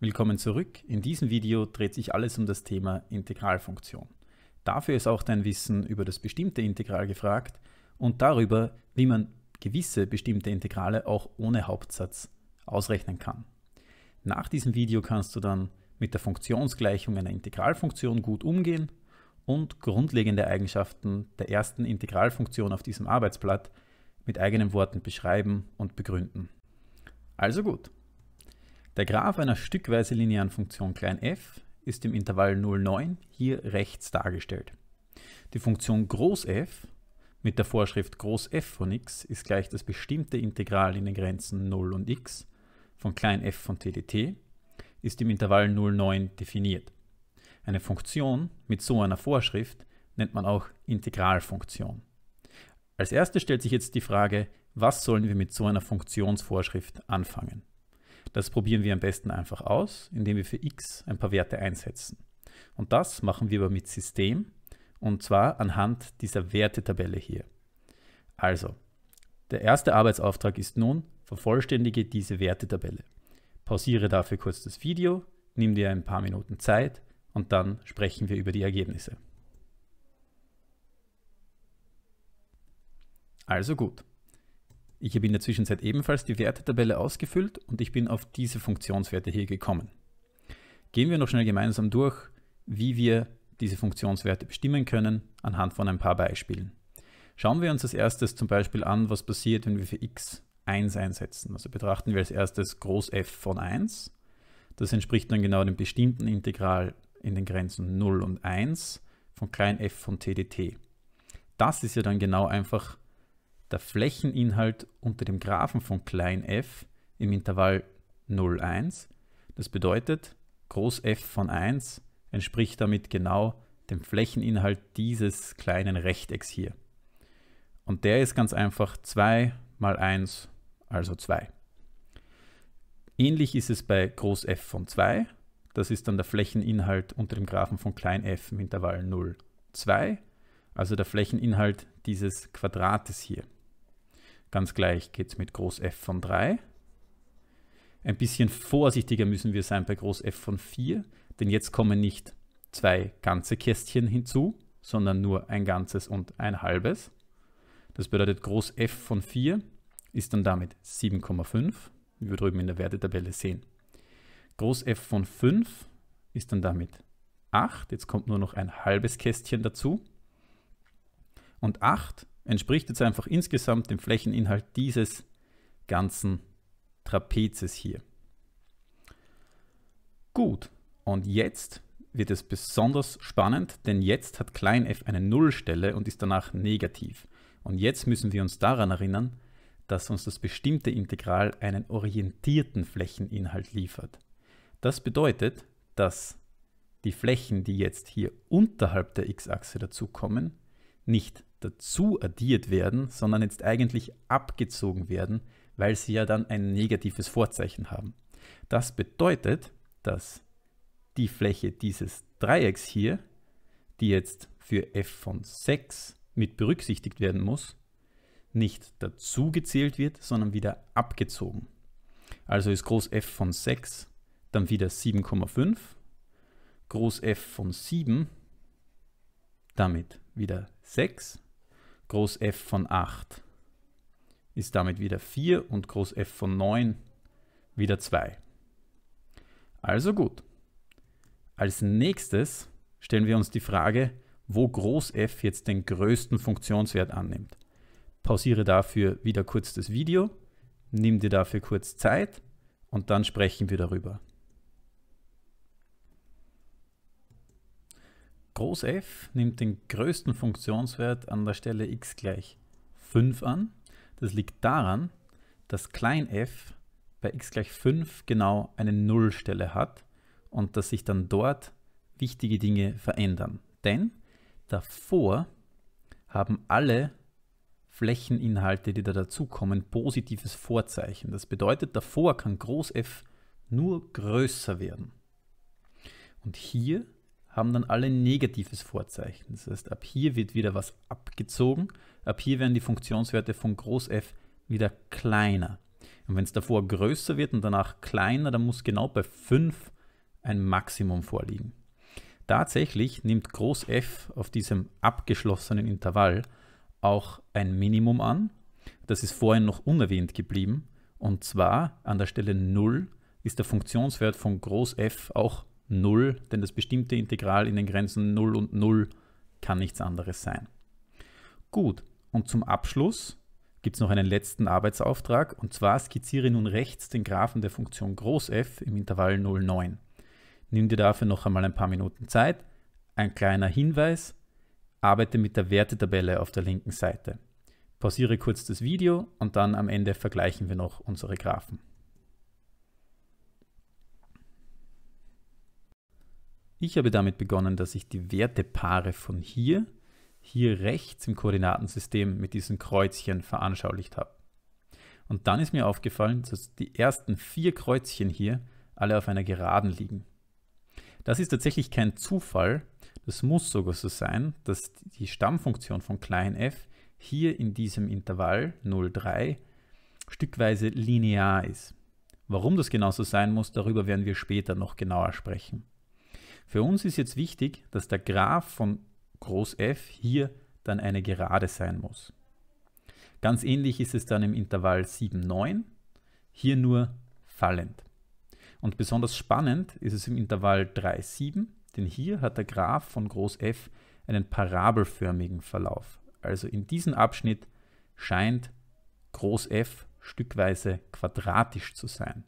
Willkommen zurück. In diesem Video dreht sich alles um das Thema Integralfunktion. Dafür ist auch dein Wissen über das bestimmte Integral gefragt und darüber, wie man gewisse bestimmte Integrale auch ohne Hauptsatz ausrechnen kann. Nach diesem Video kannst du dann mit der Funktionsgleichung einer Integralfunktion gut umgehen und grundlegende Eigenschaften der ersten Integralfunktion auf diesem Arbeitsblatt mit eigenen Worten beschreiben und begründen. Also gut, der Graph einer stückweise linearen Funktion f ist im Intervall 0,9 hier rechts dargestellt. Die Funktion F mit der Vorschrift F von x ist gleich das bestimmte Integral in den Grenzen 0 und x von f von t dt ist im Intervall 0,9 definiert. Eine Funktion mit so einer Vorschrift nennt man auch Integralfunktion. Als erstes stellt sich jetzt die Frage, was sollen wir mit so einer Funktionsvorschrift anfangen? Das probieren wir am besten einfach aus, indem wir für x ein paar Werte einsetzen. Und das machen wir aber mit System und zwar anhand dieser Wertetabelle hier. Also, der erste Arbeitsauftrag ist nun, vervollständige diese Wertetabelle. Pausiere dafür kurz das Video, nimm dir ein paar Minuten Zeit und dann sprechen wir über die Ergebnisse. Also gut. Ich habe in der Zwischenzeit ebenfalls die Wertetabelle ausgefüllt und ich bin auf diese Funktionswerte hier gekommen. Gehen wir noch schnell gemeinsam durch, wie wir diese Funktionswerte bestimmen können anhand von ein paar Beispielen. Schauen wir uns als erstes zum Beispiel an, was passiert, wenn wir für x 1 einsetzen. Also betrachten wir als erstes Groß f von 1. Das entspricht dann genau dem bestimmten Integral in den Grenzen 0 und 1 von klein f von t dt. Das ist ja dann genau einfach der Flächeninhalt unter dem Graphen von klein f im Intervall 0, 1. Das bedeutet, groß f von 1 entspricht damit genau dem Flächeninhalt dieses kleinen Rechtecks hier. Und der ist ganz einfach 2 mal 1, also 2. Ähnlich ist es bei groß f von 2. Das ist dann der Flächeninhalt unter dem Graphen von klein f im Intervall 0, 2 also der Flächeninhalt dieses Quadrates hier. Ganz gleich geht es mit Groß F von 3. Ein bisschen vorsichtiger müssen wir sein bei Groß F von 4, denn jetzt kommen nicht zwei ganze Kästchen hinzu, sondern nur ein ganzes und ein halbes. Das bedeutet, Groß F von 4 ist dann damit 7,5, wie wir drüben in der Wertetabelle sehen. Groß F von 5 ist dann damit 8. Jetzt kommt nur noch ein halbes Kästchen dazu und 8 entspricht jetzt einfach insgesamt dem Flächeninhalt dieses ganzen Trapezes hier. Gut, und jetzt wird es besonders spannend, denn jetzt hat klein f eine Nullstelle und ist danach negativ. Und jetzt müssen wir uns daran erinnern, dass uns das bestimmte Integral einen orientierten Flächeninhalt liefert. Das bedeutet, dass die Flächen, die jetzt hier unterhalb der x-Achse dazukommen, nicht dazu addiert werden, sondern jetzt eigentlich abgezogen werden, weil sie ja dann ein negatives Vorzeichen haben. Das bedeutet, dass die Fläche dieses Dreiecks hier, die jetzt für f von 6 mit berücksichtigt werden muss, nicht dazu gezählt wird, sondern wieder abgezogen. Also ist groß f von 6 dann wieder 7,5, groß f von 7 damit wieder 6 Groß f von 8 ist damit wieder 4 und Groß f von 9 wieder 2. Also gut. Als nächstes stellen wir uns die Frage, wo Groß f jetzt den größten Funktionswert annimmt. Pausiere dafür wieder kurz das Video, nimm dir dafür kurz Zeit und dann sprechen wir darüber. Groß f nimmt den größten Funktionswert an der Stelle x gleich 5 an. Das liegt daran, dass klein f bei x gleich 5 genau eine Nullstelle hat und dass sich dann dort wichtige Dinge verändern. Denn davor haben alle Flächeninhalte, die da dazukommen, positives Vorzeichen. Das bedeutet, davor kann Groß F nur größer werden. Und hier haben dann alle negatives Vorzeichen. Das heißt, ab hier wird wieder was abgezogen. Ab hier werden die Funktionswerte von Groß F wieder kleiner. Und wenn es davor größer wird und danach kleiner, dann muss genau bei 5 ein Maximum vorliegen. Tatsächlich nimmt Groß F auf diesem abgeschlossenen Intervall auch ein Minimum an. Das ist vorhin noch unerwähnt geblieben. Und zwar an der Stelle 0 ist der Funktionswert von Groß F auch 0, denn das bestimmte Integral in den Grenzen 0 und 0 kann nichts anderes sein. Gut, und zum Abschluss gibt es noch einen letzten Arbeitsauftrag, und zwar skizziere nun rechts den Graphen der Funktion Groß-F im Intervall 0,9. Nimm dir dafür noch einmal ein paar Minuten Zeit. Ein kleiner Hinweis, arbeite mit der Wertetabelle auf der linken Seite. Pausiere kurz das Video und dann am Ende vergleichen wir noch unsere Graphen. Ich habe damit begonnen, dass ich die Wertepaare von hier, hier rechts im Koordinatensystem mit diesen Kreuzchen veranschaulicht habe. Und dann ist mir aufgefallen, dass die ersten vier Kreuzchen hier alle auf einer Geraden liegen. Das ist tatsächlich kein Zufall, das muss sogar so sein, dass die Stammfunktion von klein f hier in diesem Intervall 0,3 stückweise linear ist. Warum das genau so sein muss, darüber werden wir später noch genauer sprechen. Für uns ist jetzt wichtig, dass der Graph von Groß F hier dann eine Gerade sein muss. Ganz ähnlich ist es dann im Intervall 7, 9, hier nur fallend. Und besonders spannend ist es im Intervall 3, 7, denn hier hat der Graph von Groß F einen parabelförmigen Verlauf. Also in diesem Abschnitt scheint Groß F stückweise quadratisch zu sein.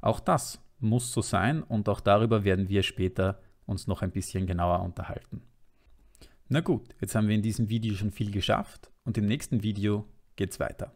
Auch das muss so sein und auch darüber werden wir später uns noch ein bisschen genauer unterhalten. Na gut, jetzt haben wir in diesem Video schon viel geschafft und im nächsten Video geht's weiter.